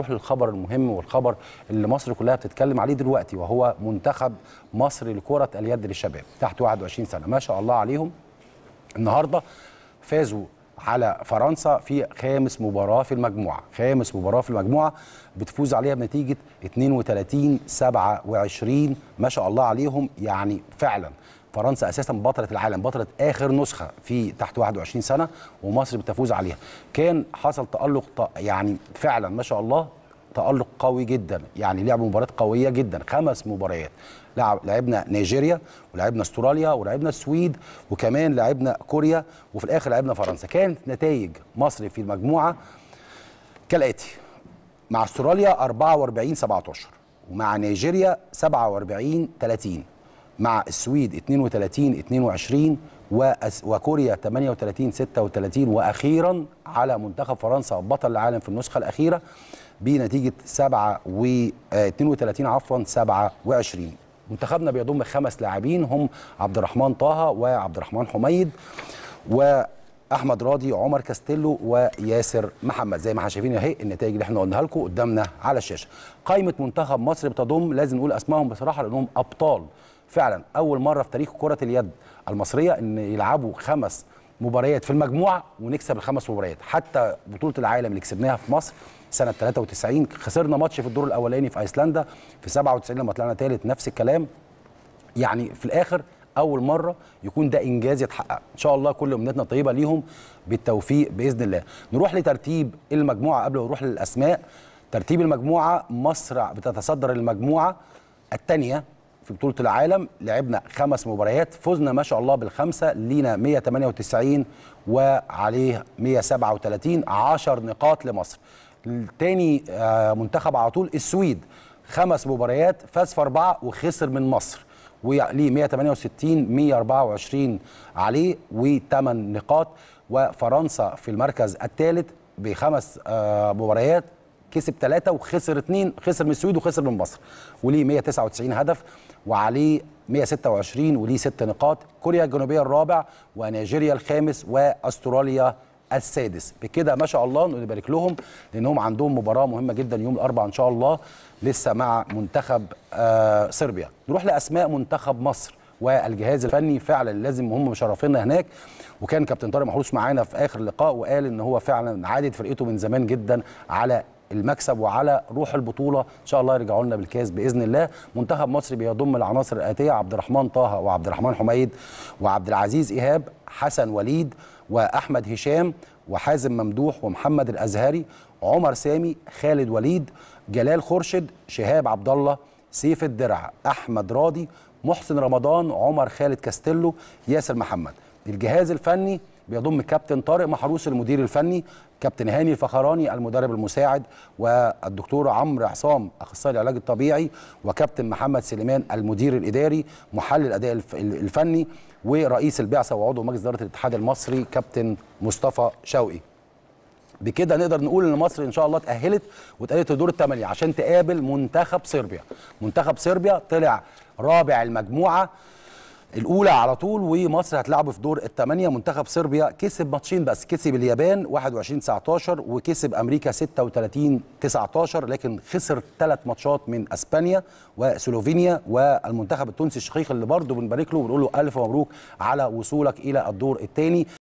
نروح للخبر المهم والخبر اللي مصر كلها بتتكلم عليه دلوقتي وهو منتخب مصر لكرة اليد للشباب تحت 21 سنة ما شاء الله عليهم النهارده فازوا على فرنسا في خامس مباراه في المجموعه خامس مباراه في المجموعه بتفوز عليها بنتيجه 32 27 ما شاء الله عليهم يعني فعلا فرنسا اساسا بطله العالم بطله اخر نسخه في تحت 21 سنه ومصر بتفوز عليها كان حصل تالق يعني فعلا ما شاء الله تالق قوي جدا يعني لعبوا مباراه قويه جدا خمس مباريات لعب لعبنا نيجيريا ولعبنا استراليا ولعبنا السويد وكمان لعبنا كوريا وفي الاخر لعبنا فرنسا كانت نتائج مصر في المجموعه كالاتي مع استراليا 44 17 ومع نيجيريا 47 30 مع السويد 32 22 وكوريا 38 36 واخيرا على منتخب فرنسا بطل العالم في النسخه الاخيره بنتيجه 7 و 32 آه، عفوا 27 منتخبنا بيضم خمس لاعبين هم عبد الرحمن طه وعبد الرحمن حميد و احمد راضي عمر كاستيلو وياسر محمد زي ما احنا شايفين اهي النتائج اللي احنا قلناها لكم قدامنا على الشاشه قائمه منتخب مصر بتضم لازم نقول اسمائهم بصراحه لانهم ابطال فعلا اول مره في تاريخ كره اليد المصريه ان يلعبوا خمس مباريات في المجموعه ونكسب الخمس مباريات حتى بطوله العالم اللي كسبناها في مصر سنه 93 خسرنا ماتش في الدور الاولاني في ايسلندا في 97 لما طلعنا ثالث نفس الكلام يعني في الاخر اول مره يكون ده انجاز يتحقق ان شاء الله كل امنياتنا طيبه ليهم بالتوفيق باذن الله نروح لترتيب المجموعه قبل ما نروح للاسماء ترتيب المجموعه مصر بتتصدر المجموعه الثانيه في بطوله العالم لعبنا خمس مباريات فزنا ما شاء الله بالخمسه لينا 198 وعليه 137 10 نقاط لمصر تاني آه، منتخب على طول السويد خمس مباريات فاز في اربعه وخسر من مصر وليه 168 124 عليه و8 نقاط وفرنسا في المركز الثالث بخمس آه، مباريات كسب ثلاثه وخسر اثنين خسر من السويد وخسر من مصر وليه 199 هدف وعليه 126 وليه ست نقاط كوريا الجنوبيه الرابع ونيجيريا الخامس واستراليا السادس بكده ما شاء الله نبارك لهم لانهم عندهم مباراه مهمه جدا يوم الاربعاء ان شاء الله لسه مع منتخب آه صربيا نروح لاسماء منتخب مصر والجهاز الفني فعلا لازم هم مشرفينا هناك وكان كابتن طارق محروس معانا في اخر لقاء وقال ان هو فعلا عادت فرقته من زمان جدا على المكسب وعلى روح البطوله ان شاء الله يرجعوا لنا بالكاس باذن الله منتخب مصر بيضم العناصر الاتيه عبد الرحمن طه وعبد الرحمن حميد وعبد العزيز ايهاب حسن وليد واحمد هشام وحازم ممدوح ومحمد الازهري عمر سامي خالد وليد جلال خرشد شهاب عبد الله سيف الدرع احمد راضي محسن رمضان عمر خالد كاستيلو ياسر محمد الجهاز الفني بيضم كابتن طارق محروس المدير الفني كابتن هاني الفخراني المدرب المساعد والدكتور عمرو عصام اخصائي العلاج الطبيعي وكابتن محمد سليمان المدير الاداري محلل الاداء الفني ورئيس البعثه وعضو مجلس اداره الاتحاد المصري كابتن مصطفى شوقي بكده نقدر نقول ان مصر ان شاء الله تاهلت وتاهلت لدور الثمانيه عشان تقابل منتخب صربيا منتخب صربيا طلع رابع المجموعه الاولى على طول ومصر هتلعب في دور الثمانيه منتخب صربيا كسب ماتشين بس كسب اليابان 21 19 وكسب امريكا 36 19 لكن خسر ثلاث ماتشات من اسبانيا وسلوفينيا والمنتخب التونسي الشقيق اللي برضه بنبارك له وبنقول له الف مبروك على وصولك الى الدور الثاني